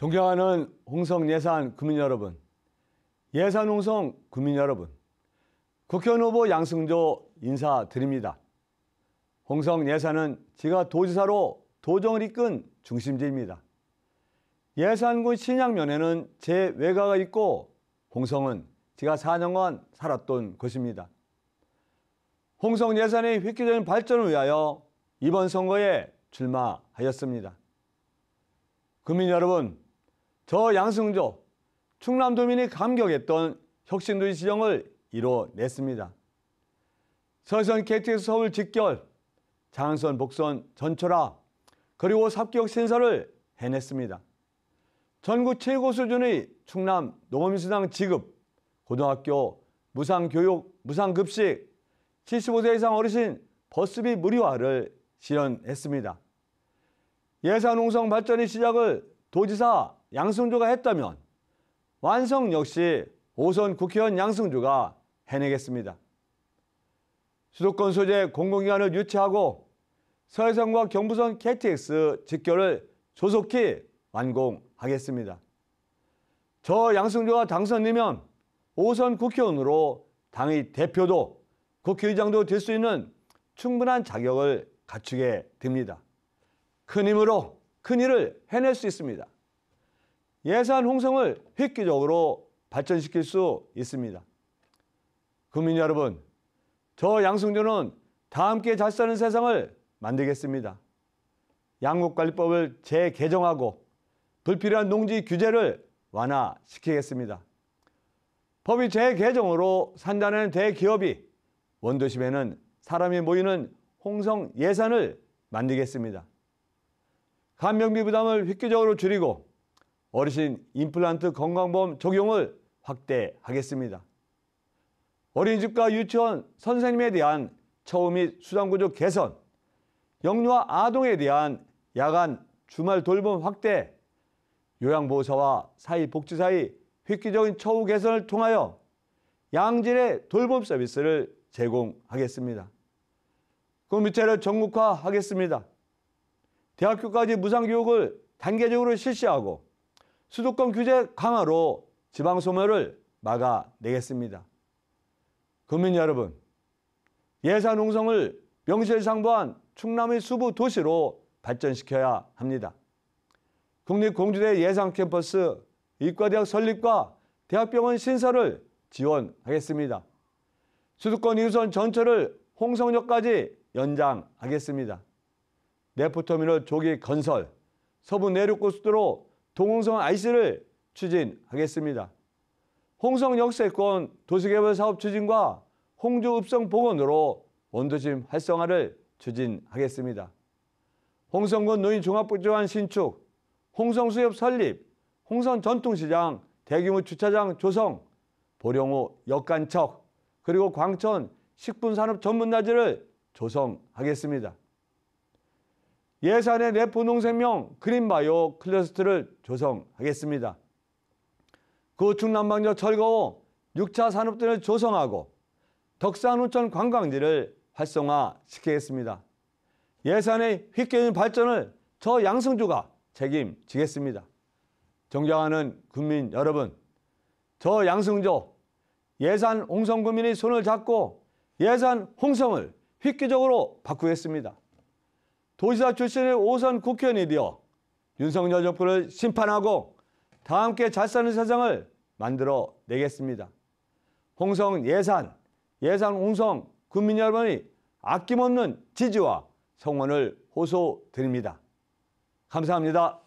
존경하는 홍성 예산 국민 여러분, 예산 홍성 국민 여러분, 국회의원 후보 양승조 인사드립니다. 홍성 예산은 제가 도지사로 도정을 이끈 중심지입니다. 예산군 신양면에는 제 외가가 있고 홍성은 제가 4년간 살았던 곳입니다. 홍성 예산의 획기적인 발전을 위하여 이번 선거에 출마하였습니다. 국민 여러분, 저 양승조 충남도민이 감격했던 혁신도시 지정을 이뤄냈습니다. 서선 KTX 서울 직결, 장선 복선 전철화, 그리고 삽격 신설을 해냈습니다. 전국 최고 수준의 충남 농업인수당 지급, 고등학교 무상교육, 무상급식, 75세 이상 어르신 버스비 무료화를 실현했습니다. 예산농성 발전의 시작을 도지사 양승조가 했다면 완성 역시 오선 국회의원 양승조가 해내겠습니다. 수도권 소재 공공기관을 유치하고 서해선과 경부선 KTX 직결을 조속히 완공하겠습니다. 저 양승조가 당선되면 오선 국회의원으로 당의 대표도 국회의장도 될 수 있는 충분한 자격을 갖추게 됩니다. 큰 힘으로 큰 일을 해낼 수 있습니다. 예산 홍성을 획기적으로 발전시킬 수 있습니다. 국민 여러분, 저 양승준은 다 함께 잘 사는 세상을 만들겠습니다. 양국관리법을 재개정하고 불필요한 농지 규제를 완화시키겠습니다. 법이 재개정으로 산다는 대기업이 원도심에는 사람이 모이는 홍성 예산을 만들겠습니다. 간병비 부담을 획기적으로 줄이고 어르신 임플란트 건강보험 적용을 확대하겠습니다. 어린이집과 유치원 선생님에 대한 처우 및 수당구조 개선, 영유아 아동에 대한 야간 주말 돌봄 확대, 요양보호사와 사회복지사의 획기적인 처우 개선을 통하여 양질의 돌봄 서비스를 제공하겠습니다. 컴퓨터를 전국화하겠습니다. 대학교까지 무상교육을 단계적으로 실시하고 수도권 규제 강화로 지방 소멸을 막아내겠습니다. 국민 여러분, 예산 농성을 명실상부한 충남의 수부 도시로 발전시켜야 합니다. 국립공주대 예상 캠퍼스 의과대학 설립과 대학병원 신설을 지원하겠습니다. 수도권 2호선 전철을 홍성역까지 연장하겠습니다. 내포터미널 조기 건설, 서부 내륙고속도로 동홍성 아이스를 추진하겠습니다. 홍성 역세권 도시개발 사업 추진과 홍주 읍성 복원으로 원도심 활성화를 추진하겠습니다. 홍성군 노인 종합복지관 신축, 홍성 수협 설립, 홍성 전통시장 대규모 주차장 조성, 보령호 역간척, 그리고 광천 식품산업 전문낮지를 조성하겠습니다. 예산의 내분농생명 그린바이오 클러스트를 조성하겠습니다. 그축남방저 철거호 6차 산업단을 조성하고 덕산우천 관광지를 활성화시키겠습니다. 예산의 휘겨진 발전을 저 양승주가 책임지겠습니다. 존경하는 국민 여러분, 저 양승조 예산 홍성 구민이 손을 잡고 예산 홍성을 획기적으로 바꾸겠습니다. 도지사 출신의 오선 국회의원이 되어 윤석열 정부를 심판하고 다 함께 잘 사는 세상을 만들어 내겠습니다. 홍성 예산, 예산 홍성 국민 여러분이 아낌없는 지지와 성원을 호소드립니다. 감사합니다.